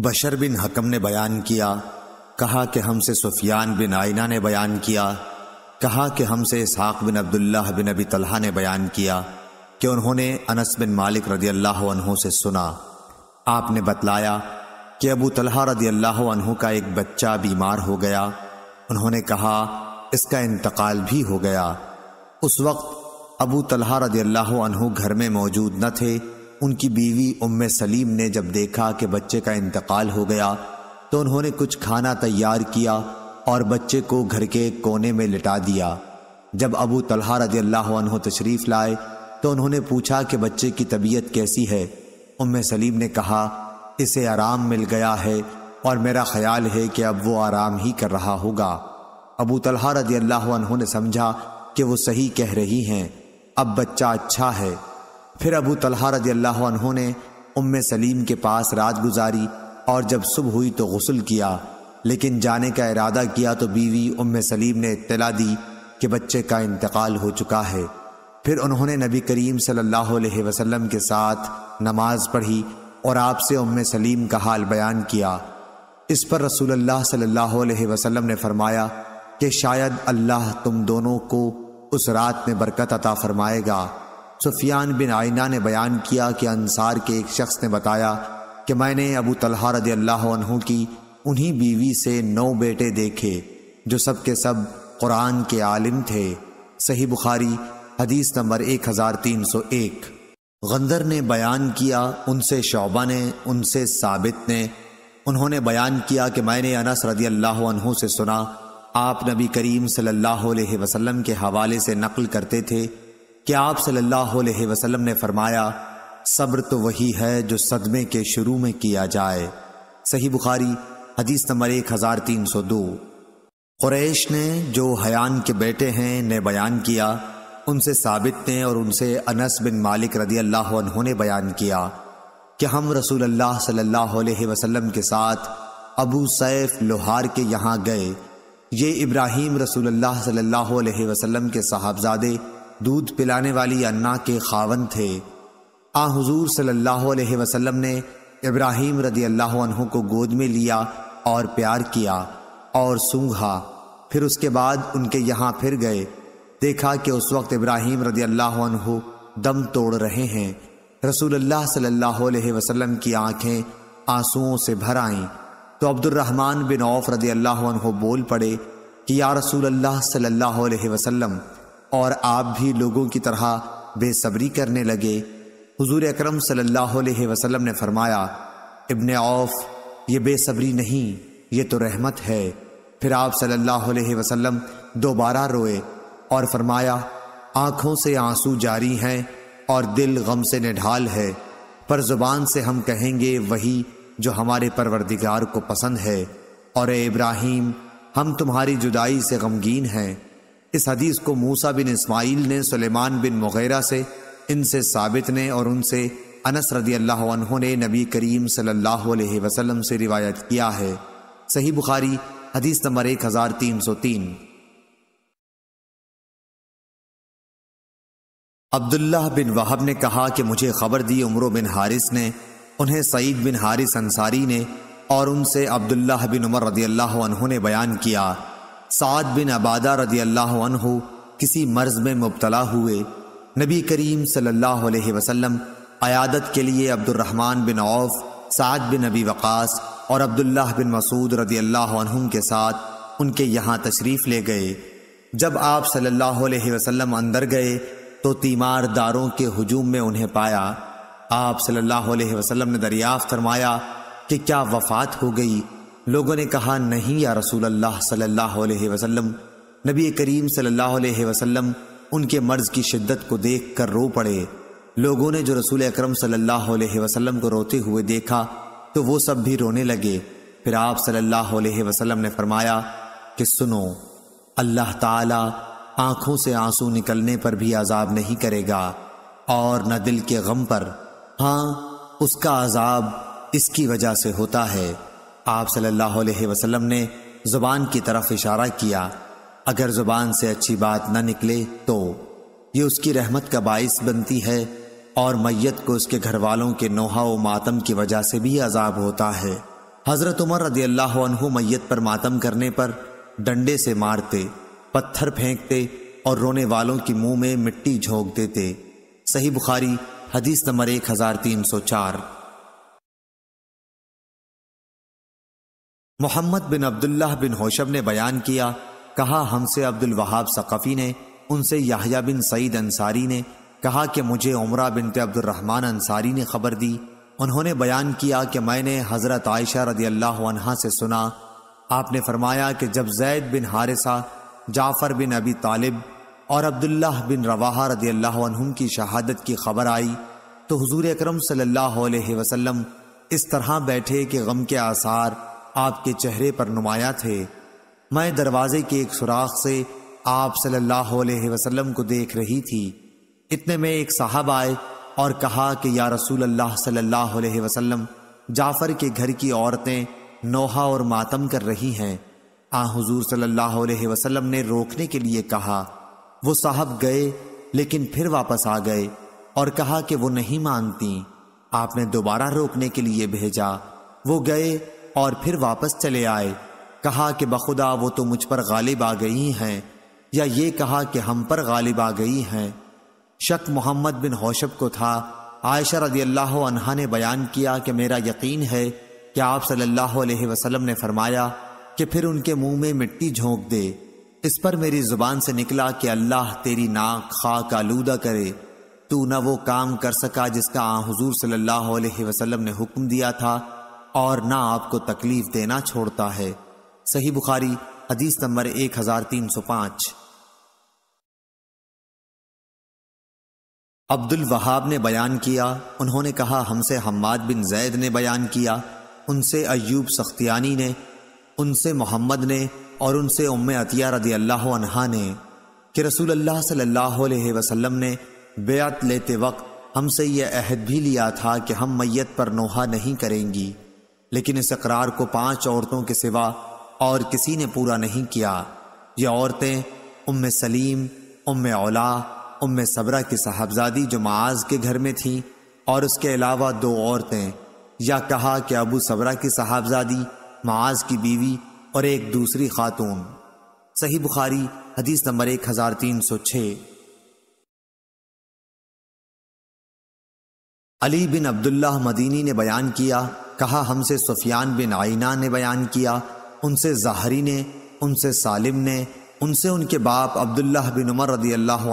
बशर बिन हकम ने बयान किया कहा कि हमसे सुफियान बिन आइना ने बयान किया कहा कि हमसे इसहाक बिन अब्दुल्ला बिन अबी तलहा ने बयान किया कि उन्होंने अनस बिन मालिक रदी अल्लाह से सुना आपने बतलाया कि अबू तलहा रदी अल्लाह का एक बच्चा बीमार हो गया उन्होंने कहा इसका इंतकाल भी हो गया उस वक्त अबू तलहा रदी अल्लाह घर में मौजूद न थे उनकी बीवी उम्म सलीम ने जब देखा कि बच्चे का इंतकाल हो गया तो उन्होंने कुछ खाना तैयार किया और बच्चे को घर के कोने में लिटा दिया जब अबू तलहा रजी अल्लाह तशरीफ़ लाए तो उन्होंने पूछा कि बच्चे की तबीयत कैसी है उम्म सलीम ने कहा इसे आराम मिल गया है और मेरा ख्याल है कि अब वो आराम ही कर रहा होगा अबू तलहा रजी अल्लाह ने समझा कि वो सही कह रही हैं अब बच्चा अच्छा है फिर अबू तलहा रजी अल्लाह उन्होंने उम सलीम के पास रात गुजारी और जब सुबह हुई तो गसल किया लेकिन जाने का इरादा किया तो बीवी उम सलीम ने इतला दी कि बच्चे का इंतकाल हो चुका है फिर उन्होंने नबी करीम सल्लल्लाहु अलैहि वसल्लम के साथ नमाज पढ़ी और आपसे उम सलीम का हाल बयान किया इस पर रसूल अल्लाह सल्लल्लाहु अलैहि वसल्लम ने फरमाया कि शायद अल्लाह तुम दोनों को उस रात में बरकत अता फरमाएगा सुफियान बिन आइना ने बयान किया कि अंसार के एक शख्स ने बताया कि मैंने अबू तलहा रदी अल्लाह की उन्हीं बीवी से नौ बेटे देखे जो सब के सब कुरान के आलिम थे सही बुखारी हदीस नंबर एक हज़ार तीन सौ एक गंदर ने बयान किया उनसे शोबा ने उनसे साबित ने उन्होंने बयान किया कि मैंने अनस रदी अल्लाह से सुना आप नबी करीम सल्लल्लाहु अलैहि वसल्लम के हवाले से नकल करते थे कि आप सल्लल्लाहु अलैहि वसल्लम ने फरमाया सब्र तो वही है जो सदमे के शुरू में किया जाए सही बुखारी हदीस नंबर एक हजार तीन सौ दो क्रैश ने जो हयान के बेटे हैं ने बयान किया उनसे साबित ने और उनसे अनस बिन मालिक रदी अल्लाह ने बयान किया कि हम रसूल अल्लाह सल्लल्लाहु अलैहि वसल्लम के साथ अबू सैफ लोहार के यहाँ गए ये इब्राहिम रसूल अल्लाह सल्लल्लाहु अलैहि वसल्लम के साहबजादे दूध पिलाने वाली अन्ना के खावन थे आ हजूर सल्लाम ने इब्राहिम रदी अल्लाह को गोद में लिया और प्यार किया और सूंघा फिर उसके बाद उनके यहाँ फिर गए देखा कि उस वक्त इब्राहिम रदी अल्लाह दम तोड़ रहे हैं रसूलुल्लाह सल्लल्लाहु अलैहि वसल्लम की आंखें आंसुओं से भर आईं तो अब्दुलरहमान बिन औफ रदी अल्लाह बोल पड़े कि या रसूल अल्लाह सल्लल्लाहु और आप भी लोगों की तरह बेसब्री करने लगे हुजूर अकरम सल्लल्लाहु अलैहि वसल्लम ने फरमाया इब्ने औफ ये बेसब्री नहीं ये तो रहमत है फिर आप सल्लल्लाहु अलैहि वसल्लम दोबारा रोए और फरमाया आँखों से आंसू जारी हैं और दिल गम से निढाल है पर जुबान से हम कहेंगे वही जो हमारे परवरदिगार को पसंद है और इब्राहिम हम तुम्हारी जुदाई से गमगीन हैं इस हदीस को मूसा बिन इस्माइल ने सुलेमान बिन मुगैरा से इनसे साबित ने और उनसे अनस रदी अल्लाह ने नबी करीम सल्लल्लाहु से रिवायत किया है सही बुखारी हदीस नंबर एक हज़ार तीन सौ तीन अब्दुल्ला बिन वहब ने कहा कि मुझे खबर दी उमर बिन हारिस ने उन्हें सईद बिन हारिस अंसारी ने और उनसे अब्दुल्ला बिन उमर रदी अल्लाह ने बयान किया साद बिन अबादा रदी अल्लाह किसी मर्ज में मुबतला हुए नबी करीम सल्लल्लाहु अलैहि वसल्लम अयादत के लिए Abdulrahman bin Auf Saad bin Abi Waqqas और अब्दुल्लाह बिन मसूद रदी अल्लाह के साथ उनके यहाँ तशरीफ़ ले गए जब आप सल्लल्लाहु अलैहि वसल्लम अंदर गए तो तीमारदारों के हजूम में उन्हें पाया आप सल्लल्लाहु अलैहि वसल्लम ने दरियाफ़त फरमाया कि क्या वफ़ात हो गई लोगों ने कहा नहीं या रसूल अल्लाह सल्लल्लाहु अलैहि वसल्लम नबी करीम सल्लल्लाहु अलैहि वसल्लम उनके मर्ज की शिद्दत को देख कर रो पड़े लोगों ने जो रसूल अक्रम सल्लल्लाहु अलैहि वसल्लम को रोते हुए देखा तो वो सब भी रोने लगे फिर आप सल्लल्लाहु अलैहि वसल्लम ने फरमाया कि सुनो अल्लाह ताला आंखों से आंसू निकलने पर भी आजाब नहीं करेगा और न दिल के गम पर हाँ उसका आजाब इसकी वजह से होता है आप सल्लल्लाहु अलैहि वसल्लम ने ज़ुबान की तरफ इशारा किया अगर ज़ुबान से अच्छी बात न निकले तो ये उसकी रहमत का बाइस बनती है और मैयत को उसके घर वालों के नोहा व मातम की वजह से भी अजाब होता है हज़रत उमर रदी अल्लाह मैयत पर मातम करने पर डंडे से मारते पत्थर फेंकते और रोने वालों की मुंह में मिट्टी झोंक देते सही बुखारी हदीस नंबर एक हज़ार तीन सौ चार मोहम्मद बिन अब्दुल्लाह बिन होशब ने बयान किया कहा हमसे अब्दुल वहाब सक़फ़ी ने उनसे याहिया बिन सईद अंसारी ने कहा कि मुझे उमरा बिनते अब्दुलरहमान अंसारी ने खबर दी उन्होंने बयान किया कि मैंने हज़रत आयशा रदी अल्लाह से सुना आपने फरमाया कि जब जैद बिन हारिसा जाफ़र बिन अबी तालिब और अब्दुल्लाह बिन रवाहा रदी अल्लाह की शहादत की खबर आई तो हजूर अक्रम सल्ला वसलम इस तरह बैठे कि गम के आसार आपके चेहरे पर नुमाया थे मैं दरवाजे के एक सुराख से आप सल्लल्लाहु अलैहि वसल्लम को देख रही थी इतने में एक साहब आए और कहा कि या रसूल अल्लाह सल्लल्लाहु अलैहि वसल्लम जाफर के घर की औरतें नोहा और मातम कर रही हैं आ हुजूर सल्लल्लाहु अलैहि वसल्लम ने रोकने के लिए कहा वो साहब गए लेकिन फिर वापस आ गए और कहा कि वो नहीं मानती आपने दोबारा रोकने के लिए भेजा वो गए और फिर वापस चले आए कहा कि बखुदा वो तो मुझ पर गालिब आ गई हैं या ये कहा कि हम पर गालिब आ गई हैं शक मोहम्मद बिन होशब को था आयशा रदी अल्लाह अनहा ने बयान किया कि मेरा यकीन है कि आप सल्लल्लाहु अलैहि वसल्लम ने फरमाया कि फिर उनके मुंह में मिट्टी झोंक दे इस पर मेरी जुबान से निकला कि अल्लाह तेरी नाक खाक आलूदा करे तू न वो काम कर सका जिसका आ हजूर सल्लल्लाहु ने हुक्म दिया था और ना आपको तकलीफ देना छोड़ता है सही बुखारी हदीस नंबर एक हजार तीन सौ पांच अब्दुल वहाब ने बयान किया उन्होंने कहा हमसे हम्माद बिन जैद ने बयान किया उनसे अयूब सख्तियानी ने उनसे मोहम्मद ने और उनसे उम अतिया रदी अल्लाह अनहा ने कि रसूल अल्लाह सल्लल्लाहु अलैहि वसल्लम ने बेत लेते वक्त हमसे यह अहद भी लिया था कि हम मैयत पर नोहा नहीं करेंगी लेकिन इस अकरार को पांच औरतों के सिवा और किसी ने पूरा नहीं किया ये औरतें उम सलीम उम औला उम सबरा की साहबजादी जो माज के घर में थी और उसके अलावा दो औरतें या कहा कि अबू सबरा की साहबजादी माज की बीवी और एक दूसरी खातून सही बुखारी हदीस नंबर एक हजार तीन सौ छः अली बिन अब्दुल्ला मदीनी ने बयान किया कहा हमसे सुफियान बिन आइना ने बयान किया उनसे जहरी ने उनसे सालिम ने उनसे उनके बाप अब्दुल्लाह बिन उमर रदी अल्लाह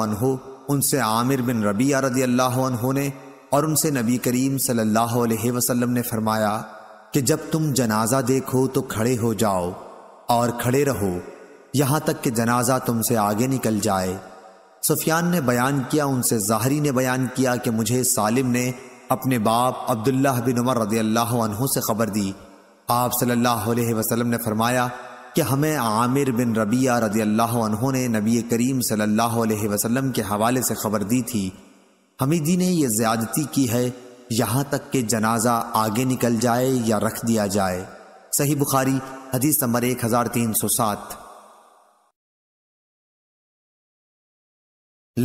उनसे आमिर बिन रबिया रदी अल्लाह ने और उनसे नबी करीम सल्लल्लाहु अलैहि वसल्लम ने फरमाया कि जब तुम जनाजा देखो तो खड़े हो जाओ और खड़े रहो यहाँ तक कि जनाजा तुमसे आगे निकल जाए सुफियान ने बयान किया उनसे ज़ाहरी ने बयान किया कि मुझे सालिम ने अपने बाप अब्दुल्ला बिन उमर रदी अल्लाह से खबर दी आप सल्लल्लाहु अलैहि वसल्लम ने फरमाया कि हमें आमिर बिन रबिया रदी अल्लाह ने नबी करीम सल्लल्लाहु अलैहि वसल्लम के हवाले से खबर दी थी हमीदी ने यह ज्यादती की है यहाँ तक कि जनाजा आगे निकल जाए या रख दिया जाए सही बुखारी हदीस नंबर एक हजार तीन सौ सात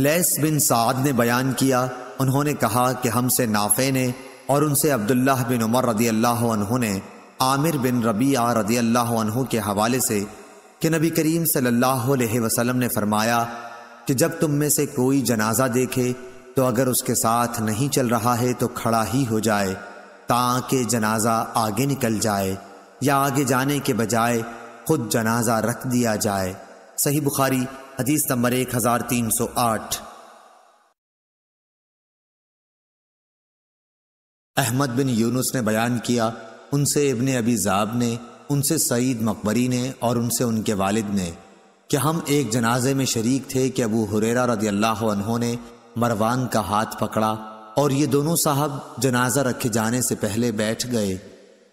लैस बिन साद ने बयान किया उन्होंने कहा कि हमसे नाफे ने और उनसे अब्दुल्लाह बिन उमर रदी अल्लाह ने आमिर बिन आ रदी अल्लाह के हवाले से कि नबी करीम सल्लल्लाहु अलैहि वसल्लम ने फरमाया कि जब तुम में से कोई जनाजा देखे तो अगर उसके साथ नहीं चल रहा है तो खड़ा ही हो जाए ताकि जनाजा आगे निकल जाए या आगे जाने के बजाय खुद जनाजा रख दिया जाए सही बुखारी हदीस नंबर एक हज़ार तीन सौ आठ अहमद बिन यूनुस ने बयान किया उनसे इबन अबी जाब ने उनसे सईद मकबरी ने और उनसे उनके वालिद ने कि हम एक जनाजे में शरीक थे कि अबू हुरेरा रदी अल्लाह ने मरवान का हाथ पकड़ा और ये दोनों साहब जनाजा रखे जाने से पहले बैठ गए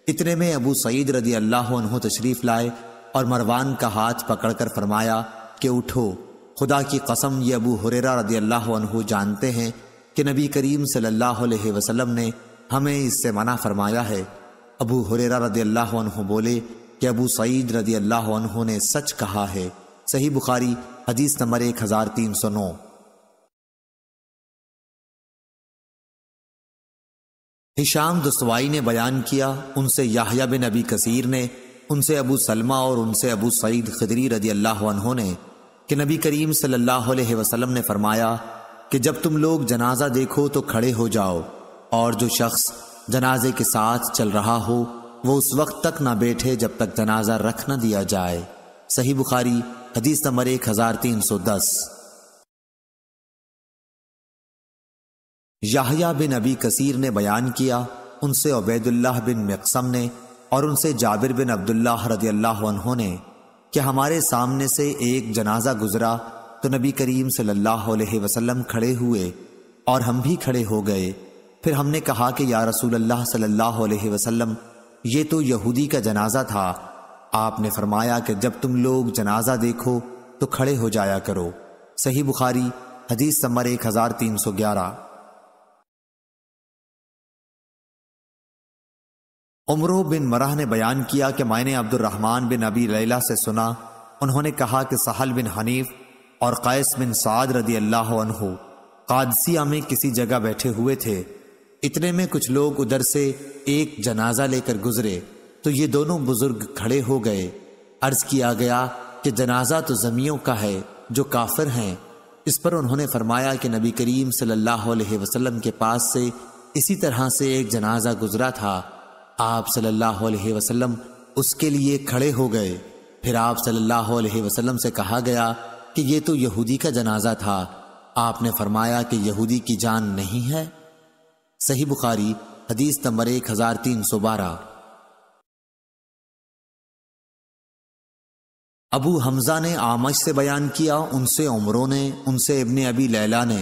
इतने में अबू सईद रदी अल्लाह तशरीफ़ लाए और मरवान का हाथ पकड़कर फरमाया कि उठो खुदा की कसम ये अबू हुरेरा रदी अल्लाह जानते हैं कि नबी करीम सल्लल्लाहु अलैहि वसल्लम ने हमें इससे मना फरमाया है अबू हुरेरा रदी अल्लाह बोले कि अबू सईद रदी अल्लाह ने सच कहा है सही बुखारी हदीस नंबर एक हजार तीन सौ नौ हिशाम दस्तवाई ने बयान किया उनसे याहिया बिन अबी कसीर ने उनसे अबू सलमा और उनसे अबू सईद खदरी रदी अल्लाह ने कि नबी करीम सल्लल्लाहु अलैहि वसल्लम ने फरमाया कि जब तुम लोग जनाजा देखो तो खड़े हो जाओ और जो शख्स जनाजे के साथ चल रहा हो वो उस वक्त तक ना बैठे जब तक जनाजा रख न दिया जाए सही बुखारी हदीस नंबर एक हजार तीन सौ दस याहिया बिन अबी कसीर ने बयान किया उनसे उबैदुल्लाह बिन मकसम ने और उनसे जाबिर बिन अब्दुल्लाह रदी अल्लाह ने कि हमारे सामने से एक जनाजा गुजरा तो नबी करीम सल्लल्लाहु अलैहि वसल्लम खड़े हुए और हम भी खड़े हो गए फिर हमने कहा कि या रसूल अल्लाह सल्लल्लाहु अलैहि वसल्लम ये तो यहूदी का जनाजा था आपने फरमाया कि जब तुम लोग जनाजा देखो तो खड़े हो जाया करो सही बुखारी हदीस समर एक हजार तीन सौ ग्यारह उमरो बिन मराह ने बयान किया कि मैंने अब्दुलरहमान बिन अबी लैला से सुना उन्होंने कहा कि सहल बिन हनीफ और कैस बिन साद रदी अल्लाह कादसिया में किसी जगह बैठे हुए थे इतने में कुछ लोग उधर से एक जनाजा लेकर गुजरे तो ये दोनों बुजुर्ग खड़े हो गए अर्ज किया गया कि जनाजा तो जमियों का है जो काफिर हैं इस पर उन्होंने फरमाया कि नबी करीम सल्लल्लाहु अलैहि वसल्लम के पास से इसी तरह से एक जनाजा गुजरा था आप सल्लल्लाहु अलैहि वसल्लम उसके लिए खड़े हो गए फिर आप सल्लल्लाहु अलैहि वसल्लम से कहा गया कि ये तो यहूदी का जनाजा था आपने फरमाया कि यहूदी की जान नहीं है सही बुखारी हदीस नंबर एक हजार तीन सौ बारह अबू हमजा ने आमज से बयान किया उनसे उमरों ने उनसे इबन अबी लैला ने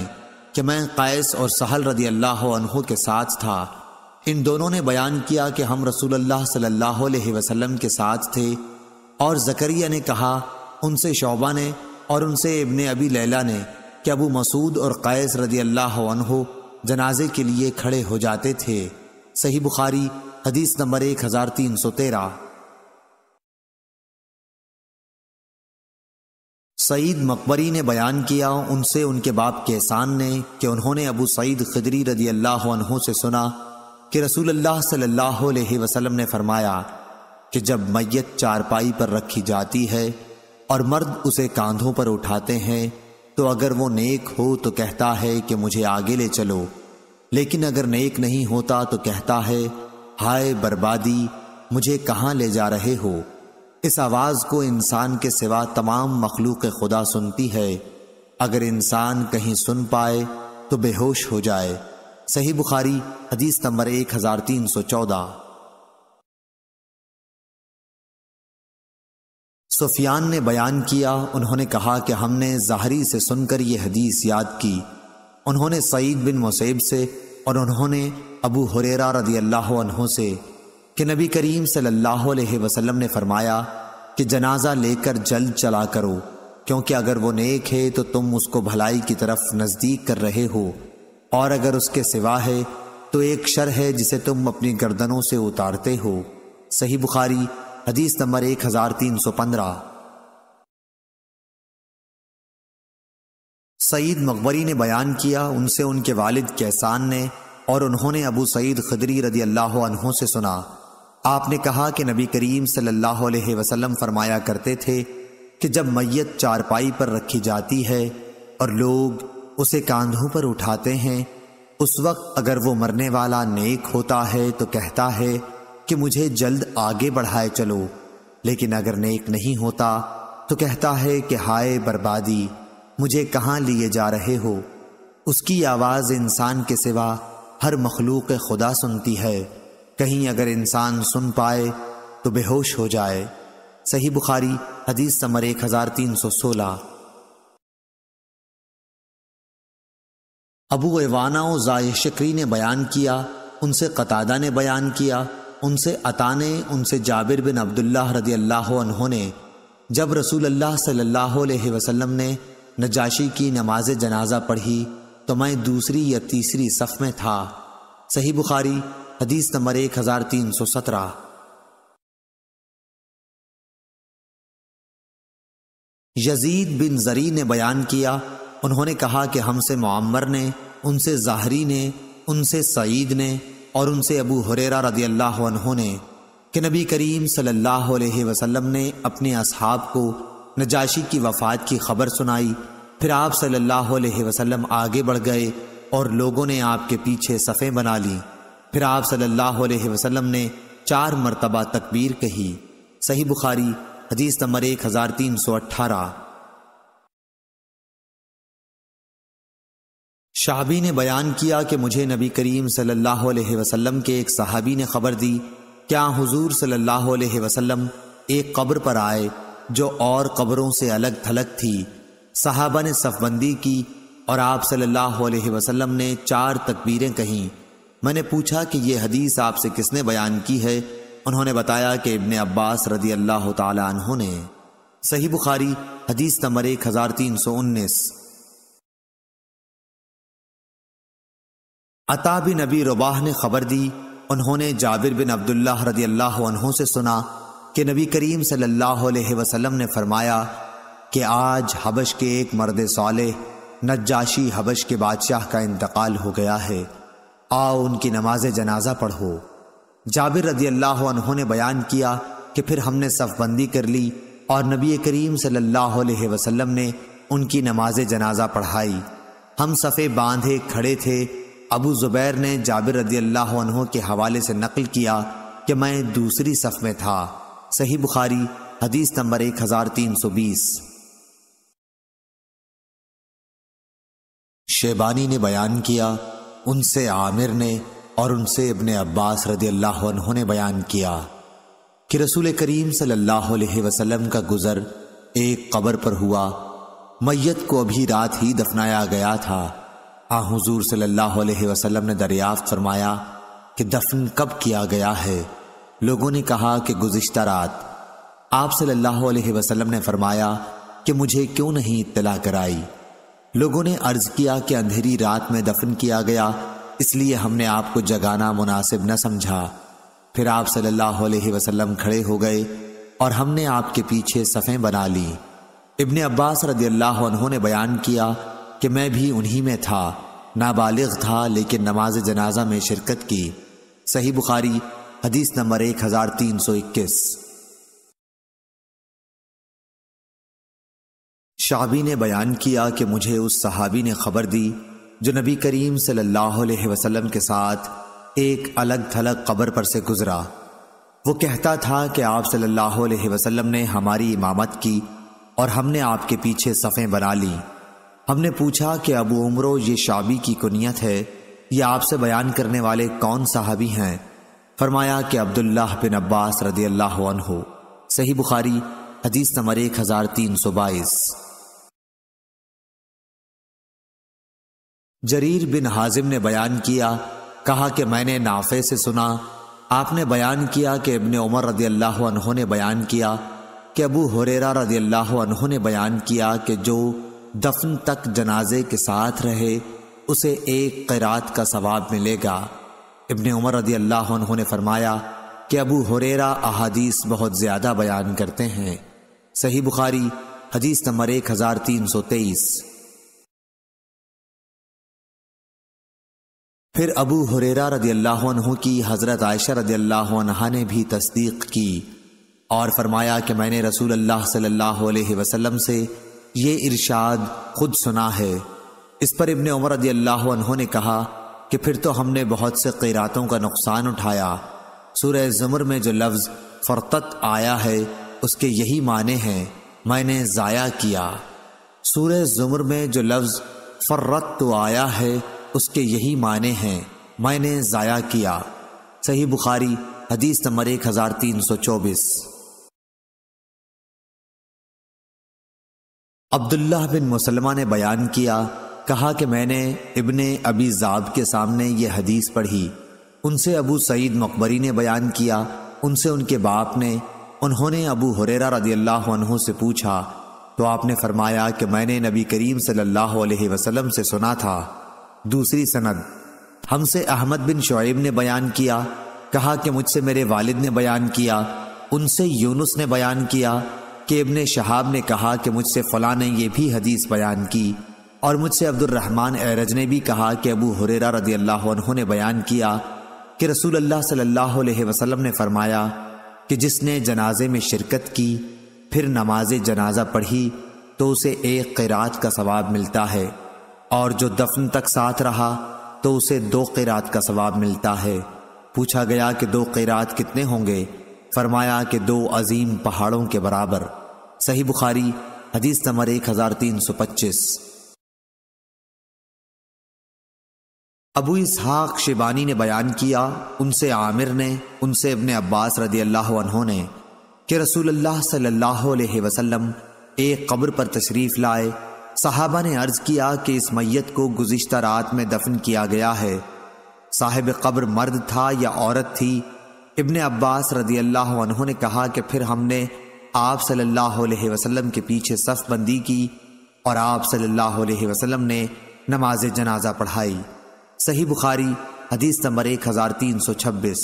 कि मैं कैस और सहल रदी अल्लाह के साथ था इन दोनों ने बयान किया कि हम रसूल अल्लाह सल्लल्लाहु अलैहि वसल्लम के साथ थे और जकरिया ने कहा उनसे शोबा ने और उनसे इबन अबी लैला ने कि अबू मसूद और कैस रदी अल्लाह जनाजे के लिए खड़े हो जाते थे सही बुखारी हदीस नंबर एक हजार तीन सौ तेरह सईद मकबरी ने बयान किया उनसे उनके बाप के एहसान ने कि उन्होंने अबू सईद खदरी रदी अल्लाह से सुना कि रसूल अल्लाह सल्लल्लाहु अलैहि वसल्लम ने फरमाया कि जब मैयत चारपाई पर रखी जाती है और मर्द उसे कांधों पर उठाते हैं तो अगर वो नेक हो तो कहता है कि मुझे आगे ले चलो लेकिन अगर नेक नहीं होता तो कहता है हाय बर्बादी मुझे कहाँ ले जा रहे हो इस आवाज़ को इंसान के सिवा तमाम मखलूक खुदा सुनती है अगर इंसान कहीं सुन पाए तो बेहोश हो जाए सही बुखारी हदीस नंबर एक हजार तीन सौ चौदह सुफियान ने बयान किया उन्होंने कहा कि हमने ज़ाहरी से सुनकर यह हदीस याद की उन्होंने सईद बिन मुसैब से और उन्होंने अबू हुरेरा रदी अल्लाह से कि नबी करीम सल्लल्लाहु अलैहि वसल्लम ने फरमाया कि जनाजा लेकर जल्द चला करो क्योंकि अगर वो नेक है तो तुम उसको भलाई की तरफ नज़दीक कर रहे हो और अगर उसके सिवा है तो एक शर है जिसे तुम अपनी गर्दनों से उतारते हो सही बुखारी हदीस नंबर एक हजार तीन सौ पंद्रह सईद मकबरी ने बयान किया उनसे उनके वालिद कैसान ने और उन्होंने अबू सईद खदरी रदी अल्लाह अनहों से सुना आपने कहा कि नबी करीम सल्लल्लाहु अलैहि वसल्लम फरमाया करते थे कि जब मैयत चारपाई पर रखी जाती है और लोग उसे कांधों पर उठाते हैं उस वक्त अगर वो मरने वाला नेक होता है तो कहता है कि मुझे जल्द आगे बढ़ाए चलो लेकिन अगर नेक नहीं होता तो कहता है कि हाय बर्बादी मुझे कहाँ लिए जा रहे हो उसकी आवाज़ इंसान के सिवा हर मखलूक खुदा सुनती है कहीं अगर इंसान सुन पाए तो बेहोश हो जाए सही बुखारी हदीस समर एक हजार तीन सौ सोलह अबू एवाना जाय शिक्री ने बयान किया उनसे कतादा ने बयान किया उनसे अताने उनसे जाबिर बिन अब्दुल्ला रदी अल्लाह ने जब रसूल अल्लाह सल्लल्लाहु वसलम ने नजाशी की नमाज जनाजा पढ़ी तो मैं दूसरी या तीसरी सफ़ में था सही बुखारी हदीस नंबर एक हज़ार तीन सौ सत्रह यजीद बिन जरी ने बयान किया उन्होंने कहा कि हमसे मामर ने उनसे ज़ाहरी ने उनसे सईद ने और उनसे अबू हुरेरा रदी अल्लाह ने कि नबी करीम सल्लल्लाहु अलैहि वसल्लम ने अपने असहाब को नजाशी की वफ़ात की खबर सुनाई फिर आप सल्लल्लाहु अलैहि वसल्लम आगे बढ़ गए और लोगों ने आपके पीछे सफ़ें बना ली फिर आप सल्लल्लाहु अलैहि वसल्लम ने चार मरतबा तकबीर कही सही बुखारी हदीस नंबर एक हज़ार तीन सौ अट्ठारह शाहबी ने बयान किया कि मुझे नबी करीम सल्लल्लाहु अलैहि वसल्लम के एक सहाबी ने खबर दी क्या हुजूर सल्लल्लाहु अलैहि वसल्लम एक कब्र पर आए जो और कब्रों से अलग थलग थी सहाबा ने सफबंदी की और आप सल्लल्लाहु अलैहि वसल्लम ने चार तकबीरें कहीं मैंने पूछा कि यह हदीस आपसे किसने बयान की है उन्होंने बताया कि इबन अब्बास रदी अल्लाह तहों ने सही बुखारी हदीस नंबर एक हज़ार तीन सौ उन्नीस अताबी नबी रबाह ने खबर दी उन्होंने जाबिर बिन अब्दुल्ला रदी अल्लाह से सुना कि नबी करीम सल्लल्लाहु अलैहि वसल्लम ने फरमाया कि आज हबश के एक मर्द साले नजाशी हबश के बादशाह का इंतकाल हो गया है आओ उनकी नमाज जनाजा पढ़ो जाबिर रदी अल्लाह ने बयान किया कि फिर हमने सफबंदी कर ली और नबी करीम सल्लल्लाहु अलैहि वसल्लम ने उनकी नमाज जनाजा पढ़ाई हम सफ़े बांधे खड़े थे अबू ज़ुबैर ने जाबिर रदी अल्लाह के हवाले से नकल किया कि मैं दूसरी सफ़ में था सही बुखारी हदीस नंबर एक हज़ार तीन सौ बीस शेबानी ने बयान किया उनसे आमिर ने और उनसे इबन अब्बास रदी अल्लाह ने बयान किया कि रसूल करीम सल्लल्लाहु अलैहि वसल्लम का गुज़र एक कब्र पर हुआ मैयत को अभी रात ही दफनाया गया था हाँ हज़ूर सल्लल्लाहु वसलम ने दरियाफ्त फरमाया कि दफन कब किया गया है लोगों ने कहा कि गुज्त रात आप सल्लल्लाहु वसलम ने फरमाया कि मुझे क्यों नहीं इतला कराई लोगों ने अर्ज किया कि अंधेरी रात में दफन किया गया इसलिए हमने आपको जगाना मुनासिब न समझा फिर आप सल्लल्लाहु अलैहि वसल्लम खड़े हो गए और हमने आपके पीछे सफ़ें बना ली इबन अब्बास रदी अल्लाह ने बयान किया कि मैं भी उन्हीं में था नाबालिग था लेकिन नमाज जनाजा में शिरकत की सही बुखारी हदीस नंबर एक हजार तीन सौ इक्कीस शाबी ने बयान किया कि मुझे उस सहाबी ने खबर दी जो नबी करीम सल्लल्लाहु अलैहि वसल्लम के साथ एक अलग थलग कबर पर से गुजरा वो कहता था कि आप सल्लल्लाहु अलैहि वसल्लम ने हमारी इमामत की और हमने आपके पीछे सफ़ें बना लीं हमने पूछा कि अबू उमरो ये शाबी की कुनियत है यह आपसे बयान करने वाले कौन साहबी हैं फरमाया कि अब्दुल्लाह बिन अब्बास रदी अल्लाह हो सही बुखारी हदीस नंबर एक हजार तीन सौ बाईस जरीर बिन हाजिम ने बयान किया कहा कि मैंने नाफे से सुना आपने बयान किया कि इबन उमर रदी अल्लाह ने बयान किया कि अबू हुरेरा रदी अल्लाह ने बयान किया कि जो दफन तक जनाजे के साथ रहे उसे एक क़रात का सवाब मिलेगा इबन उमर रदी अल्लाह उन्होंने फरमाया कि अबू हुरेरा अहादीस बहुत ज़्यादा बयान करते हैं सही बुखारी हदीस नंबर एक हज़ार तीन सौ तेईस फिर अबू हुरेरा रदी अल्लाह उन्हों की हज़रत आयशा रदी अल्लाह उन्हा ने भी तस्दीक की और फरमाया कि मैंने रसूल अल्लाह सल्लल्लाहु अलैहि वसल्लम से ये इरशाद खुद सुना है इस पर इबन उमर रदी अल्लाह ने कहा कि फिर तो हमने बहुत से किरातों का नुकसान उठाया सूर्य ज़ुमर में जो लफ्ज़ फ़रतत आया है उसके यही माने हैं मैंने ज़ाया किया सूर्य ज़ुमर में जो लफ्ज़ फ़र्रत तो आया है उसके यही माने हैं मैंने ज़ाया किया सही बुखारी हदीस नंबर एक हज़ार तीन सौ चौबीस अब्दुल्ला बिन मुसलमा ने बयान किया कहा कि मैंने इबन अबी जाब के सामने ये हदीस पढ़ी उनसे अबू सईद मकबरी ने बयान किया उनसे उनके बाप ने उन्होंने अबू हुरेरा रदी अल्लाह से पूछा तो आपने फरमाया कि मैंने नबी करीम सल्लल्लाहु अलैहि वसल्लम से सुना था दूसरी सनद हमसे अहमद बिन शुएब ने बयान किया कहा कि मुझसे मेरे वालिद ने बयान किया उनसे यूनुस ने बयान किया कि इबन शहाब ने कहा कि मुझसे फ़लाँ ने यह भी हदीस बयान की और मुझसे अब्दुलरहमान एरज ने भी कहा कि अबू हुरेरा रदी अल्लाह ने बयान किया कि रसूल अल्लाह सल्लल्लाहु अलैहि वसल्लम ने फरमाया कि जिसने जनाजे में शिरकत की फिर नमाज जनाजा पढ़ी तो उसे एक किरात का सवाब मिलता है और जो दफन तक साथ रहा तो उसे दो किरात का सवाब मिलता है पूछा गया कि दो किरात कितने होंगे फरमाया कि दो अजीम पहाड़ों के बराबर सही बुखारी हदीस नंबर एक हजार तीन सौ पच्चीस अबू इसहाक शिबानी ने बयान किया उनसे आमिर ने उनसे अपने अब्बास रदी अल्लाह उन्होंने कि रसूल अल्लाह सल्लल्लाहु अलैहि वसल्लम एक कब्र पर तशरीफ लाए साहबा ने अर्ज किया कि इस मैयत को गुज्त रात में दफन किया गया है साहिब कब्र मर्द था या औरत थी इब्ने अब्बास रदी अल्लाह उन्होंने कहा कि फिर हमने आप सल्लल्लाहु अलैहि वसल्लम के पीछे सफ बंदी की और आप सल्लल्लाहु अलैहि वसल्लम ने नमाज जनाजा पढ़ाई सही बुखारी हदीस नंबर एक हज़ार तीन सौ छब्बीस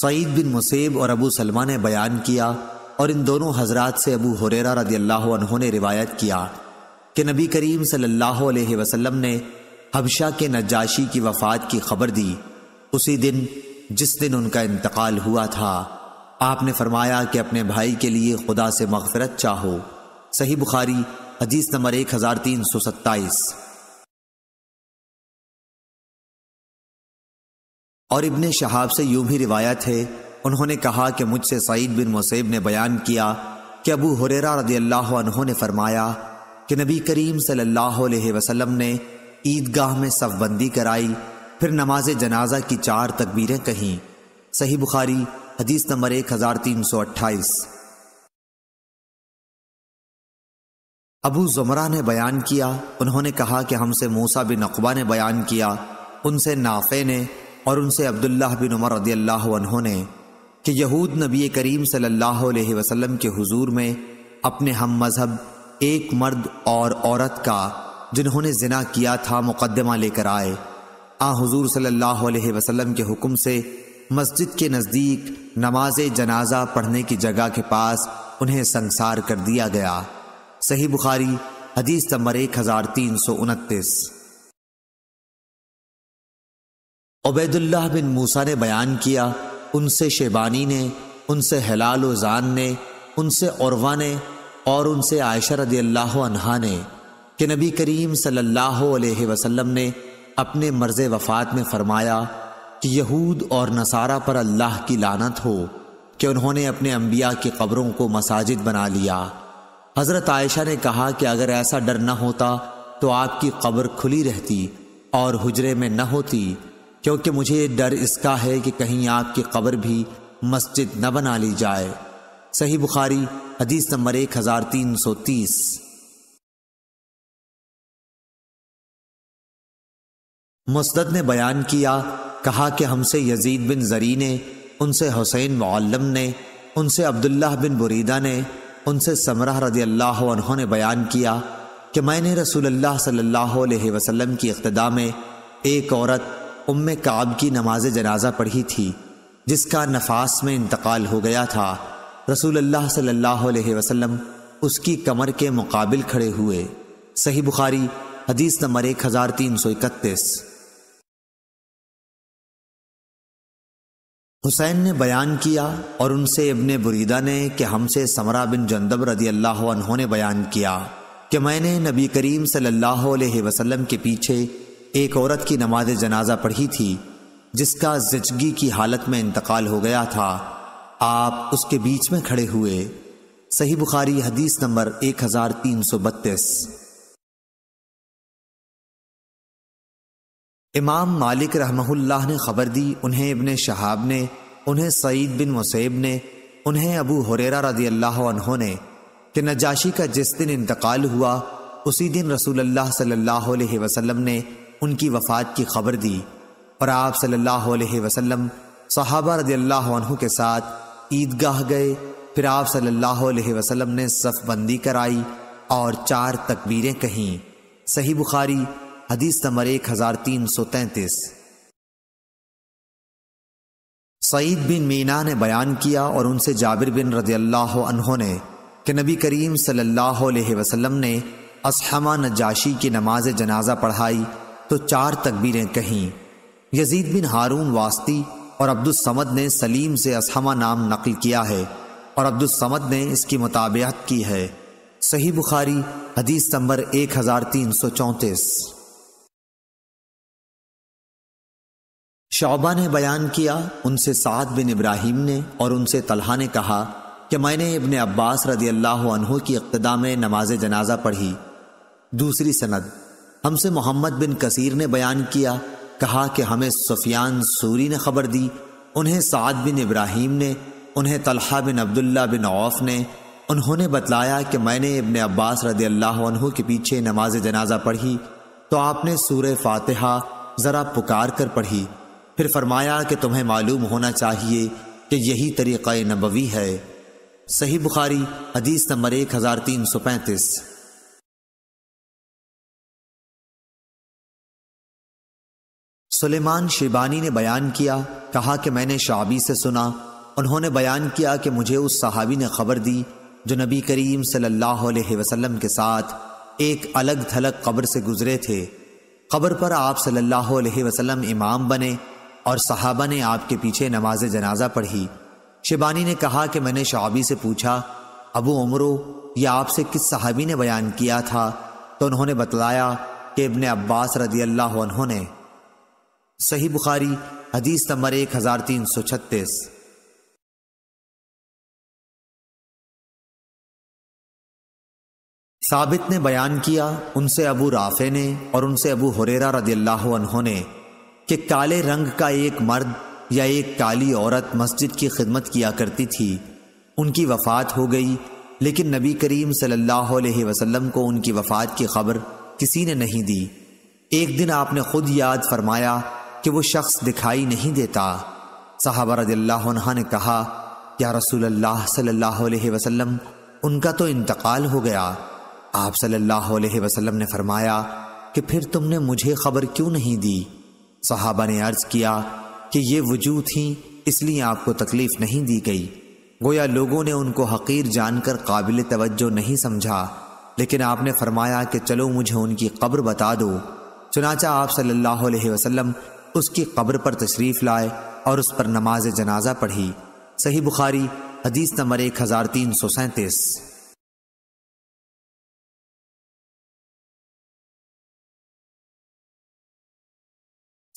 सईद बिन मुसेब और अबू सलमा ने बयान किया और इन दोनों हजरात से अबू हुरेरा रदी अल्लाह ने रिवायत किया कि नबी करीम सल्लल्लाहु अलैहि वसल्लम ने हबशा के नजाशी की वफात की खबर दी उसी दिन जिस दिन उनका इंतकाल हुआ था आपने फरमाया कि अपने भाई के लिए खुदा से मगफरत चाहो सही बुखारी अजीज नंबर एक हजार तीन सौ सत्ताईस और इब्ने शहाब से यूं भी रिवायत है उन्होंने कहा कि मुझसे सईद बिन मुसैब ने बयान किया कि अबू हुरेरा रदी अल्लाह ने फरमाया कि नबी करीम सल्लल्लाहु अलैहि वसल्लम ने ईदगाह में सफबंदी कराई फिर नमाज जनाजा की चार तकबीरें कहीं सही बुखारी हदीस नंबर एक हजार तीन सौ अट्ठाईस अबू जुमरा ने बयान किया उन्होंने कहा कि हमसे मूसा बिन अकबा ने बयान किया उनसे नाफे ने और उनसे अब्दुल्ला बिन उमर रदी अल्लाह ने कि यहूद नबी करीम सल्लल्लाहु अलैहि वसल्लम के हुजूर में अपने हम मज़हब एक मर्द और औरत का जिन्होंने जिना किया था मुकदमा लेकर आए आ हजूर सल्लल्लाहु के हुक्म से मस्जिद के नज़दीक नमाज जनाजा पढ़ने की जगह के पास उन्हें संसार कर दिया गया सही बुखारी हदीस नंबर एक हजार तीन सौ उनतीस बिन मूसा ने बयान किया उनसे शेबानी ने उनसे हलाल उजान ने उनसे औरवा ने और उनसे आयशर रदी अल्लाह ने कि नबी करीम सल्लल्लाहु अलैहि वसल्लम ने अपने मर्ज वफात में फरमाया कि यहूद और नसारा पर अल्लाह की लानत हो कि उन्होंने अपने अम्बिया की कब्रों को मसाजिद बना लिया हज़रत आयशा ने कहा कि अगर ऐसा डर न होता तो आपकी कब्र खुली रहती और हुजरे में न होती क्योंकि मुझे डर इसका है कि कहीं आपकी कब्र भी मस्जिद न बना ली जाए सही बुखारी हदीस नंबर एक हज़ार तीन सौ तीस मुसदत ने बयान किया कहा कि हमसे यजीद बिन जरी ने उनसे हुसैन मुल्लम ने उनसे अब्दुल्लाह बिन बुरीदा ने उनसे समरा रदी अल्लाह ने बयान किया कि मैंने रसूलुल्लाह सल्लल्लाहु अलैहि वसल्लम की इक्तदा में एक औरत उम्म काब की नमाज जनाजा पढ़ी थी जिसका नफास में इंतकाल हो गया था रसूलुल्लाह सल्लल्लाहु अलैहि वसल्लम उसकी कमर के मुकाबिल खड़े हुए सही बुखारी हदीस नंबर एक हज़ार तीन सौ इकतीस हुसैन ने बयान किया और उनसे इबन बुरीदा ने कि हमसे समरा बिन जंदब रदी अल्लाह उन्होंने बयान किया कि मैंने नबी करीम सल्लल्लाहु अलैहि वसल्लम के पीछे एक औरत की नमाज जनाजा पढ़ी थी जिसका जिचगी की हालत में इंतकाल हो गया था आप उसके बीच में खड़े हुए सही बुखारी हदीस नंबर एक हज़ार तीन सौ बत्तीस इमाम मालिक रहमहुल्लाह ने खबर दी उन्हें इबन शहाब ने उन्हें सईद बिन मुसैब ने उन्हें अबू हुरेरा रजी अल्लाह ने कि नजाशी का जिस दिन इंतकाल हुआ उसी दिन अल्लाह सल्लल्लाहु अलैहि वसल्लम ने उनकी वफ़ात की खबर दी और आप सल्लल्लाहु अलैहि वसल्लम सहाबा रजी अल्लाह के साथ ईदगाह गए फिर आप सल्लल्लाहु अलैहि वसल्लम ने सफ़बंदी कराई और चार तकबीरें कहीं सही बुखारी हदीस नंबर एक हजार तीन सौ तैंतीस सईद बिन मीना ने बयान किया और उनसे जाबिर बिन रजी अल्लाह ने कि नबी करीम सल्लल्लाहु अलैहि वसल्लम ने असहमा नजाशी की नमाज जनाजा पढ़ाई तो चार तकबीरें कहीं यजीद बिन हारून वास्ती और अब्दुलसमद ने सलीम से असहमा नाम नकल किया है और अब्दुलसमद ने इसकी मुताबियत की है सही बुखारी हदीस नंबर एक हज़ार तीन सौ चौंतीस शौबा ने बयान किया उनसे साद बिन इब्राहिम ने और उनसे तलहा ने कहा कि मैंने इबन अब्बास रदी अल्लाह की इब्तदा में नमाज जनाजा पढ़ी दूसरी सनद हमसे मोहम्मद बिन कसीर ने बयान किया कहा कि हमें सुफियान सूरी ने खबर दी उन्हें साद बिन इब्राहिम ने उन्हें Talha bin Abdullah bin Auf ने उन्होंने बतलाया कि मैंने इबन अब्बास रदी अल्लाह के पीछे नमाज जनाजा पढ़ी तो आपने सूर फातहा ज़रा पुकार कर पढ़ी फिर फरमाया कि तुम्हें मालूम होना चाहिए कि यही तरीका नबवी है सही बुखारी हदीस नंबर एक हज़ार तीन सौ पैंतीस सुलेमान शिबानी ने बयान किया कहा कि मैंने शाबी से सुना उन्होंने बयान किया कि मुझे उस सहाबी ने खबर दी जो नबी करीम सल्लल्लाहु अलैहि वसल्लम के साथ एक अलग थलग कब्र से गुजरे थे कब्र पर आप सल्लल्लाहु अलैहि वसल्लम इमाम बने और सहाबा ने आपके पीछे नमाज जनाजा पढ़ी शिबानी ने कहा कि मैंने शाबी से पूछा अबू उमरो यह आपसे किस सहाबी ने बयान किया था तो उन्होंने बतलाया कि इबन अब्बास रदी अल्लाह उन्होंने सही बुखारी हदीस नंबर एक हजार तीन सौ छत्तीस साबित ने बयान किया उनसे अबू राफे ने और उनसे अबू हुरेरा रदी अल्लाह ने कि काले रंग का एक मर्द या एक काली औरत मस्जिद की खिदमत किया करती थी उनकी वफ़ात हो गई लेकिन नबी करीम सल्लल्लाहु अलैहि वसल्लम को उनकी वफ़ात की खबर किसी ने नहीं दी एक दिन आपने खुद याद फरमाया कि वो शख्स दिखाई नहीं देता साहबा ने कहा या रसूल अल्लाह सल्लल्लाहु अलैहि वसल्लम उनका तो इंतकाल हो गया आप सल्लल्लाहु अलैहि वसल्लम ने फरमाया कि फिर तुमने मुझे खबर क्यों नहीं दी सहाबा ने अर्ज किया कि ये वजू थी इसलिए आपको तकलीफ नहीं दी गई गोया लोगों ने उनको हकीर जानकर काबिल तवज्जो नहीं समझा लेकिन आपने फरमाया कि चलो मुझे उनकी कब्र बता दो चुनाचा आप सल्लल्लाहु अलैहि वसल्लम उसकी कब्र पर तशरीफ़ लाए और उस पर नमाज जनाजा पढ़ी सही बुखारी हदीस नंबर एक हज़ार तीन सौ सैंतीस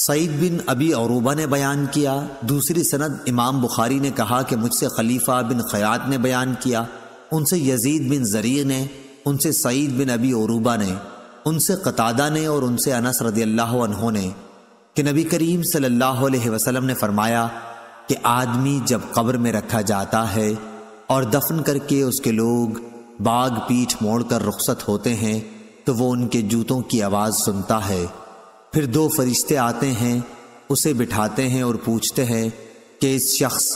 सईद बिन अबी अरूबा ने बयान किया दूसरी सनद इमाम बुखारी ने कहा कि मुझसे खलीफा बिन खयात ने बयान किया उनसे यजीद बिन जरीर ने उनसे सईद बिन अबी अरूबा ने उनसे कतादा ने और उनसे अनस रदी अल्लाह ने कि नबी करीम सल्लल्लाहु अलैहि वसल्लम ने फरमाया कि आदमी जब कब्र में रखा जाता है और दफन करके उसके लोग बाग पीठ मोड़ कर रुखसत होते हैं तो वो उनके जूतों की आवाज़ सुनता है फिर दो फरिश्ते आते हैं उसे बिठाते हैं और पूछते हैं कि इस शख्स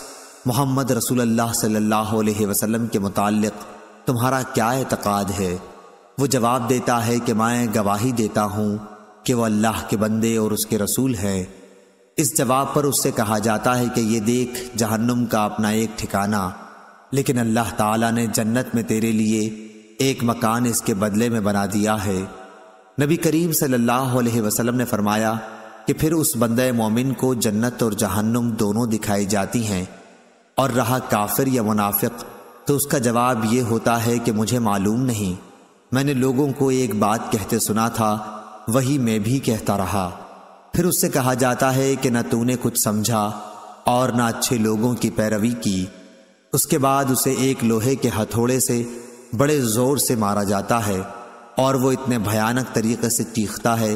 मोहम्मद रसूलुल्लाह सल्लल्लाहु अलैहि वसल्लम के मुतालिक तुम्हारा क्या एतक़ाद है वो जवाब देता है कि मैं गवाही देता हूँ कि वह अल्लाह के बंदे और उसके रसूल हैं इस जवाब पर उससे कहा जाता है कि ये देख जहन्नुम का अपना एक ठिकाना लेकिन अल्लाह ताला ने जन्नत में तेरे लिए एक मकान इसके बदले में बना दिया है नबी करीम सल्लल्लाहु अलैहि वसल्लम ने फरमाया कि फिर उस बंद मोमिन को जन्नत और जहन्नुम दोनों दिखाई जाती हैं और रहा काफिर या मुनाफिक तो उसका जवाब ये होता है कि मुझे मालूम नहीं मैंने लोगों को एक बात कहते सुना था वही मैं भी कहता रहा फिर उससे कहा जाता है कि न तूने कुछ समझा और न अच्छे लोगों की पैरवी की उसके बाद उसे एक लोहे के हथौड़े से बड़े जोर से मारा जाता है और वो इतने भयानक तरीके से चीखता है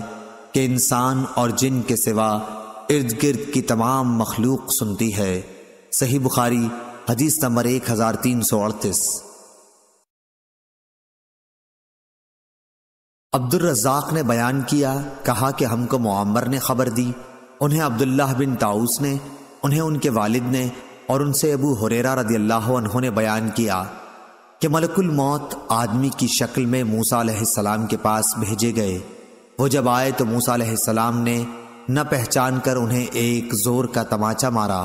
कि इंसान और जिन के सिवा इर्द गिर्द की तमाम मखलूक सुनती है सही बुखारी हदीस नंबर एक हज़ार तीन सौ अड़तीस अब्दुलरजाक ने बयान किया कहा कि हमको मुआमर ने खबर दी उन्हें अब्दुल्ला बिन ताउस ने उन्हें उनके वालिद ने और उनसे अबू हुरेरा रदी अल्लाह ने बयान किया कि मलकुल मौत आदमी की शक्ल में मूसा सलाम के पास भेजे गए वो जब आए तो मूसा सलाम ने न पहचान कर उन्हें एक जोर का तमाचा मारा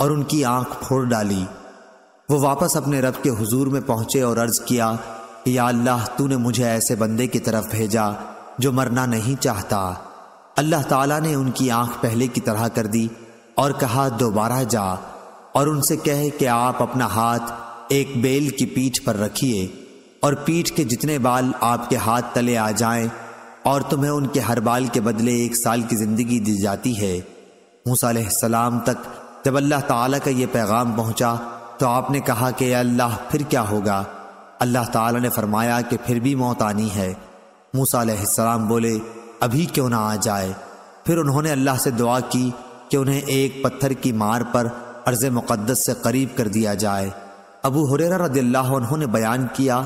और उनकी आंख फोड़ डाली वो वापस अपने रब के हुजूर में पहुंचे और अर्ज किया कि या अल्लाह तूने मुझे ऐसे बंदे की तरफ भेजा जो मरना नहीं चाहता अल्लाह ताला ने उनकी आंख पहले की तरह कर दी और कहा दोबारा जा और उनसे कहे कि आप अपना हाथ एक बेल की पीठ पर रखिए और पीठ के जितने बाल आपके हाथ तले आ जाएं और तुम्हें उनके हर बाल के बदले एक साल की ज़िंदगी दी जाती है मूसा सलाम तक जब अल्लाह ताला का ये पैगाम पहुंचा तो आपने कहा कि अल्लाह फिर क्या होगा अल्लाह ताला ने फरमाया कि फिर भी मौत आनी है मूसा सलाम बोले अभी क्यों ना आ जाए फिर उन्होंने अल्लाह से दुआ की कि उन्हें एक पत्थर की मार पर अर्ज़ मुक़दस से करीब कर दिया जाए अबू हुररा रद्लाहों ने बयान किया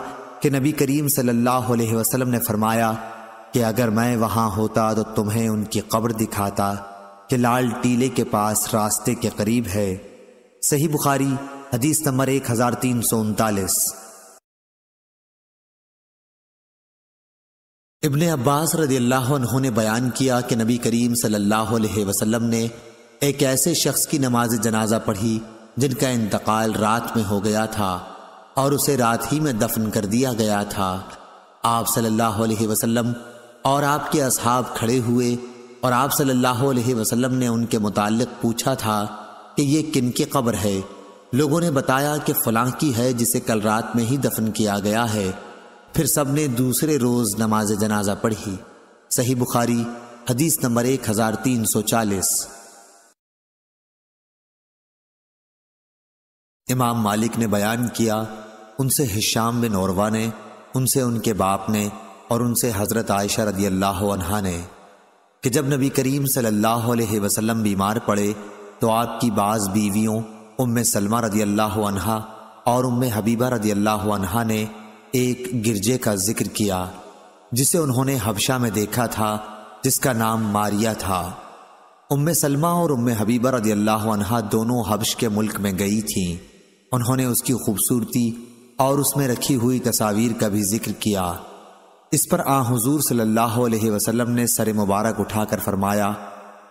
कि नबी करीम सल्लल्लाहु अलैहि वसल्लम ने फरमाया कि अगर मैं वहां होता तो तुम्हें उनकी कब्र दिखाता कि लाल टीले के पास रास्ते के करीब है सही बुखारी हदीस नंबर एक हजार तीन सौ उनतालीस इबन अब्बास रदी अल्लाह ने बयान किया कि नबी करीम सल्लल्लाहु अलैहि वसल्लम ने एक ऐसे शख्स की नमाज जनाजा पढ़ी जिनका इंतकाल रात में हो गया था और उसे रात ही में दफन कर दिया गया था आप सल्लल्लाहु अलैहि वसल्लम और आपके असहाब खड़े हुए और आप सल्लल्लाहु अलैहि वसल्लम ने उनके मुतालिक पूछा था कि ये किन की कब्र है लोगों ने बताया कि फलां की है जिसे कल रात में ही दफन किया गया है फिर सब ने दूसरे रोज़ नमाज जनाजा पढ़ी सही बुखारी हदीस नंबर एक हज़ार तीन सौ चालीस इमाम मालिक ने बयान किया उनसे हिशाम बिन औरवा ने उनसे उनके बाप ने और उनसे हज़रत आयशा रदी अल्लाह ने कि जब नबी करीम सल्लल्लाहु अलैहि वसल्लम बीमार पड़े तो आपकी बाज़ बीवियों उम सलमा रदी अल्लाह और उम हबीबा रदी अल्लाह ने एक गिरजे का जिक्र किया जिसे उन्होंने हबशा में देखा था जिसका नाम मारिया था उम सलमा और उम हबीबा रदी अल्लाह दोनों हबश के मुल्क में गई थीं उन्होंने उसकी खूबसूरती और उसमें रखी हुई तस्वीर का भी जिक्र किया इस पर आ हजूर सल्लल्लाहु अलैहि वसल्लम ने सर मुबारक उठाकर फरमाया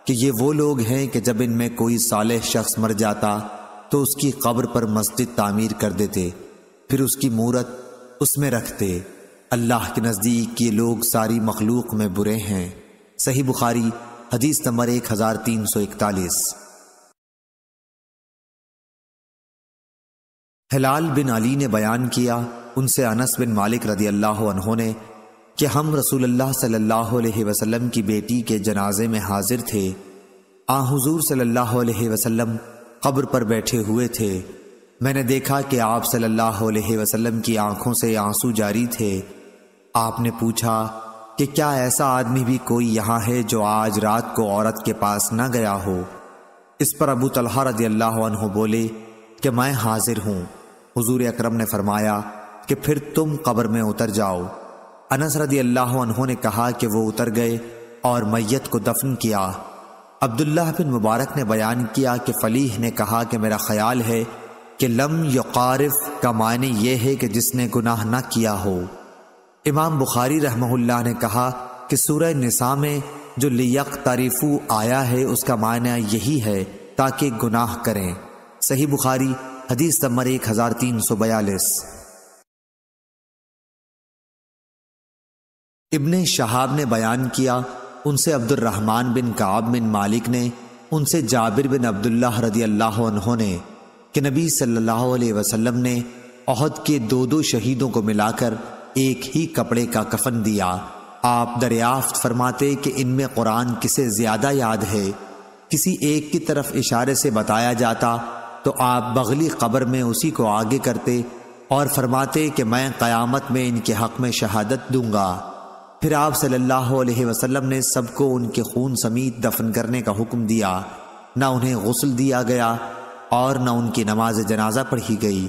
कि ये वो लोग हैं कि जब इनमें कोई साल शख्स मर जाता तो उसकी कब्र पर मस्जिद तामीर कर देते फिर उसकी मूरत उसमें रखते अल्लाह के नज़दीक ये लोग सारी मखलूक में बुरे हैं सही बुखारी हदीस नंबर एक हज़ार तीन सौ इकतालीस हलाल बिन अली ने बयान किया उनसे अनस बिन मालिक रदी अल्लाह ने कि हम रसूल सल्लल्लाहु वसल्लम की बेटी के जनाजे में हाजिर थे आ हजूर सल्लल्लाहु वसलम कब्र पर बैठे हुए थे मैंने देखा कि आप सल्लाह वसलम की आंखों से आंसू जारी थे आपने पूछा कि क्या ऐसा आदमी भी कोई यहाँ है जो आज रात को औरत के पास न गया हो इस पर अबू तलहा रजी अल्लाह बोले कि मैं हाजिर हूँ हजूर अकरम ने फरमाया कि फिर तुम कब्र में उतर जाओ अनस रदी अल्लाह ने कहा कि वो उतर गए और मैयत को दफन किया अब्दुल्लाह बिन मुबारक ने बयान किया कि फलीह ने कहा कि मेरा ख्याल है कि लम यफ का मायने यह है कि जिसने गुनाह न किया हो इमाम बुखारी रहमहुल्ला ने कहा कि सूरह निसा में जो लियक तारीफू आया है उसका मायना यही है ताकि गुनाह करें सही बुखारी हदीस नंबर एक हज़ार तीन सौ बयालीस इबन शहाब ने बयान किया उनसे अब्दुलरहमान बिन काब बिन मालिक ने उनसे जाबिर बिन अब्दुल्ला रदी अल्लाह उन्होंने कि नबी सल्लल्लाहु अलैहि वसल्लम ने अहद के दो दो शहीदों को मिलाकर एक ही कपड़े का कफन दिया आप दरियाफ्त फरमाते कि इनमें कुरान किसे ज़्यादा याद है किसी एक की तरफ इशारे से बताया जाता तो आप बगली कब्र में उसी को आगे करते और फरमाते कि मैं क़यामत में इनके हक़ में शहादत दूंगा फिर आप सल्लल्लाहु अलैहि वसल्लम ने सबको उनके खून समीत दफन करने का हुक्म दिया ना उन्हें गसल दिया गया और न उनकी नमाज जनाजा पढ़ी गई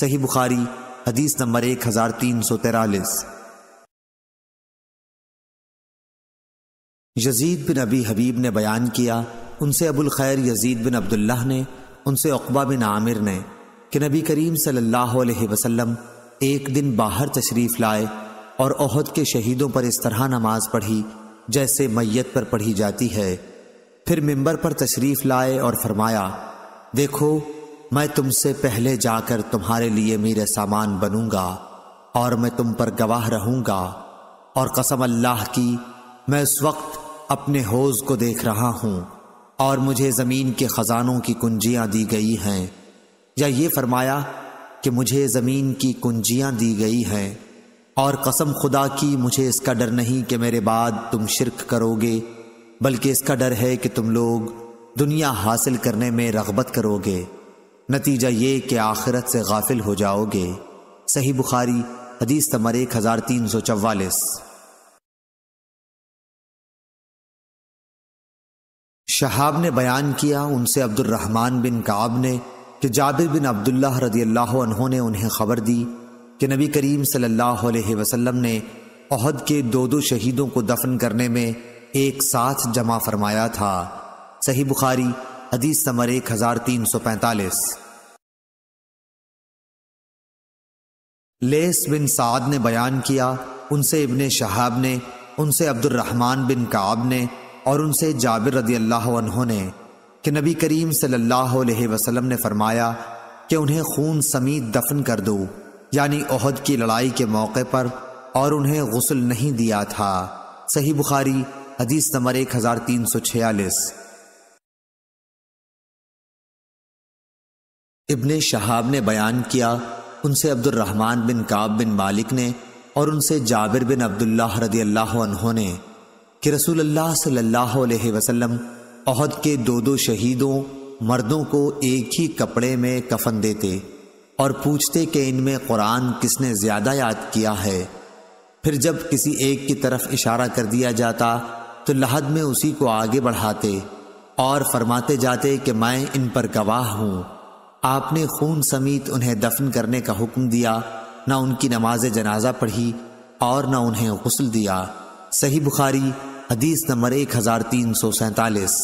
सही बुखारी हदीस नंबर एक हज़ार तीन सौ तैरालीस यजीद बिन अबी हबीब ने बयान किया उनसे अबुल खैर यजीद बिन अब्दुल्ला ने उनसे अकबा बिन आमिर ने कि नबी करीम सल्लल्लाहु अलैहि वसल्लम एक दिन बाहर तशरीफ़ लाए और अहद के शहीदों पर इस तरह नमाज पढ़ी जैसे मैयत पर पढ़ी जाती है फिर मिंबर पर तशरीफ़ लाए और फरमाया देखो मैं तुमसे पहले जाकर तुम्हारे लिए मेरे सामान बनूंगा और मैं तुम पर गवाह रहूंगा और कसम अल्लाह की मैं उस वक्त अपने होज को देख रहा हूं और मुझे ज़मीन के ख़जानों की कुंजियाँ दी गई हैं या ये फरमाया कि मुझे ज़मीन की कुंजियाँ दी गई हैं और कसम खुदा की मुझे इसका डर नहीं कि मेरे बाद तुम शिरक करोगे बल्कि इसका डर है कि तुम लोग दुनिया हासिल करने में रगबत करोगे नतीजा ये कि आखिरत से गाफिल हो जाओगे सही बुखारी हदीस तमर एक हज़ार तीन सौ चवालीस शहाब ने बयान किया उनसे अब्दुलरहमान बिन काब ने कि जाबिर बिन अब्दुल्ला रदी अल्लाह ने उन्हें खबर दी कि नबी करीम सल्लल्लाहु अलैहि वसल्लम ने अहद के दो दो शहीदों को दफन करने में एक साथ जमा फरमाया था सही बुखारी हदीस समर एक हजार तीन सौ पैंतालीस लेस बिन साद ने बयान किया उनसे इबन शहाब ने उनसे अब्दुलरहमान बिन काब ने और उनसे जाबिर रदी अल्लाह ने कि नबी करीम सल्लल्लाहु अलैहि वसल्लम ने फरमाया कि उन्हें खून समीत दफन कर दो यानी ओहद की लड़ाई के मौके पर और उन्हें गसल नहीं दिया था सही बुखारी हदीस नंबर एक हजार तीन सौ छियालीस इबन शहाब ने बयान किया उनसे अब्दुलरहमान बिन काब बिन मालिक ने और उनसे जाबिर बिन अब्दुल्ला रदी अल्लाह ने कि रसूल अल्लाह सल्लल्लाहु अलैहि वसल्लम अहद के दो दो शहीदों मर्दों को एक ही कपड़े में कफन देते और पूछते कि इनमें कुरान किसने ज़्यादा याद किया है फिर जब किसी एक की तरफ इशारा कर दिया जाता तो लहद में उसी को आगे बढ़ाते और फरमाते जाते कि मैं इन पर गवाह हूँ आपने खून समेत उन्हें दफन करने का हुक्म दिया ना उनकी नमाज जनाजा पढ़ी और ना उन्हें गसल दिया सही बुखारी हदीस नंबर एक हजार तीन सौ सैतालीस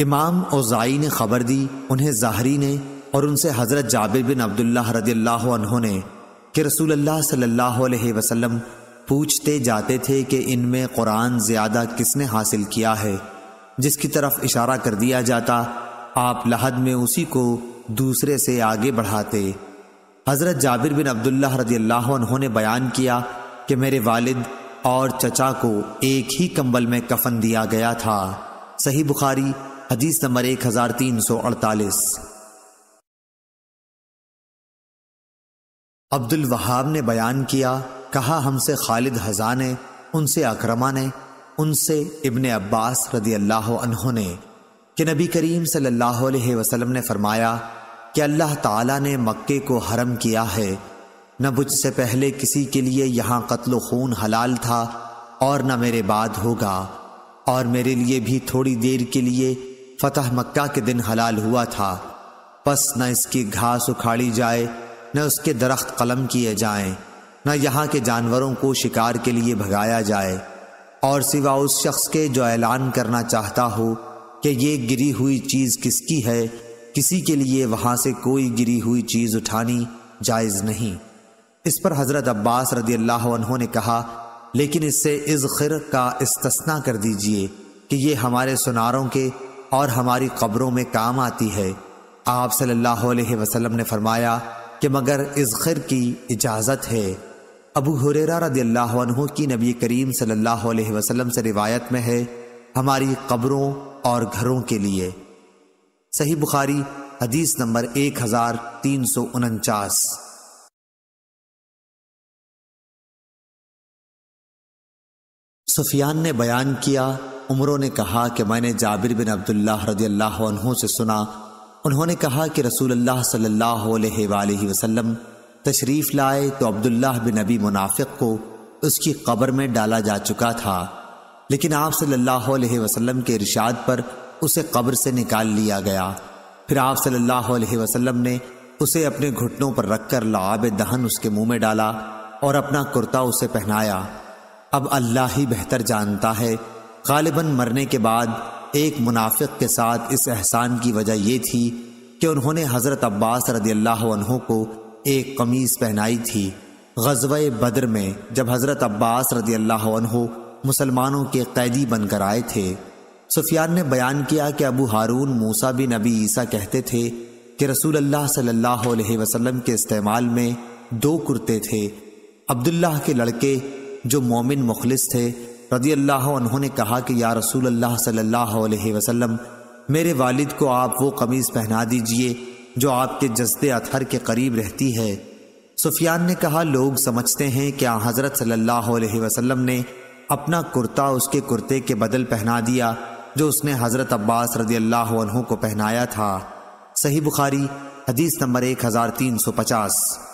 इमाम ओजाई ने खबर दी उन्हें जाहरी ने और उनसे हज़रत जाबिर बिन अब्दुल्ला रदील्लाह ने कि रसूल अल्लाह सल्लल्लाहु अलैहि वसल्लम पूछते जाते थे कि इनमें कुरान ज़्यादा किसने हासिल किया है जिसकी तरफ इशारा कर दिया जाता आप लहद में उसी को दूसरे से आगे बढ़ाते हज़रत जाबिर बिन अब्दुल्ला रदी अल्लाह ने बयान किया कि मेरे वालिद और चचा को एक ही कंबल में कफन दिया गया था सही बुखारी हदीस नंबर एक हजार तीन सौ अड़तालीस अब्दुल वहाब ने बयान किया कहा हमसे खालिद हजा ने उनसे अक्रमा ने उनसे इबन अब्बास रदी अल्लाह ने कि नबी करीम सल्लल्लाहु अलैहि वसल्लम ने फरमाया कि अल्लाह ताला ने मक्के को हरम किया है न मुझसे पहले किसी के लिए यहाँ कत्ल खून हलाल था और न मेरे बाद होगा और मेरे लिए भी थोड़ी देर के लिए फतह मक्का के दिन हलाल हुआ था बस न इसकी घास उखाड़ी जाए न उसके दरख्त कलम किए जाएं, न यहाँ के जानवरों को शिकार के लिए भगाया जाए और सिवा उस शख्स के जो ऐलान करना चाहता हो कि ये गिरी हुई चीज़ किसकी है किसी के लिए वहां से कोई गिरी हुई चीज उठानी जायज नहीं इस पर हजरत अब्बास रदी अल्लाह ने कहा लेकिन इससे इस खिर का इस्तना कर दीजिए कि ये हमारे सुनारों के और हमारी कब्रों में काम आती है आप सल्लल्लाहु अलैहि वसल्लम ने फरमाया कि मगर इस खिर की इजाज़त है अबू हुरेरा रदी अल्लाह की नबी करीम सल्लल्लाहु अलैहि वसल्लम से रिवायत में है हमारी कब्रों और घरों के लिए सही बुखारी हदीस नंबर एक हजार तीन सौ उनचास सुफियान ने बयान किया उमरों ने कहा कि मैंने जाबिर बिन अब्दुल्ला रदी अल्लाह से सुना उन्होंने कहा कि रसूल सल्लल्लाहु अलैहि वसल्लम तशरीफ़ लाए तो अब्दुल्लाह बिन नबी मुनाफिक को उसकी कब्र में डाला जा चुका था लेकिन आप सल्लल्लाहु अलैहि वसल्लम के इरशाद पर उसे कब्र से निकाल लिया गया फिर आप सल्लल्लाहु अलैहि वसल्लम ने उसे अपने घुटनों पर रखकर लाब दहन उसके मुंह में डाला और अपना कुर्ता उसे पहनाया अब अल्लाह ही बेहतर जानता है गालिबा मरने के बाद एक मुनाफिक के साथ इस एहसान की वजह यह थी कि उन्होंने हज़रत अब्बास रदी अल्लाह को एक कमीज़ पहनाई थी गजब बद्र में जब हज़रत अब्बास रदी अल्लाह मुसलमानों के कैदी बनकर आए थे सुफियान ने बयान किया कि अबू हारून मूसा बिन अबी ईसा कहते थे कि रसूल अल्लाह सल्लल्लाहु अलैहि वसल्लम के इस्तेमाल में दो कुर्ते थे अब्दुल्लाह के लड़के जो मोमिन मुखलिस थे रदी अल्लाह उन्होंने कहा कि या रसूल अल्लाह सल्लल्लाहु अलैहि वसल्लम मेरे वालिद को आप वो कमीज़ पहना दीजिए जो आपके जज्बे अतहर के करीब रहती है सुफियान ने कहा लोग समझते हैं कि हज़रत सल्लल्लाहु अलैहि वसल्लम ने अपना कुर्ता उसके कुर्ते के बदल पहना दिया जो उसने हज़रत अब्बास रदी अल्लाह को पहनाया था सही बुखारी हदीस नंबर एक हज़ार तीन सौ पचास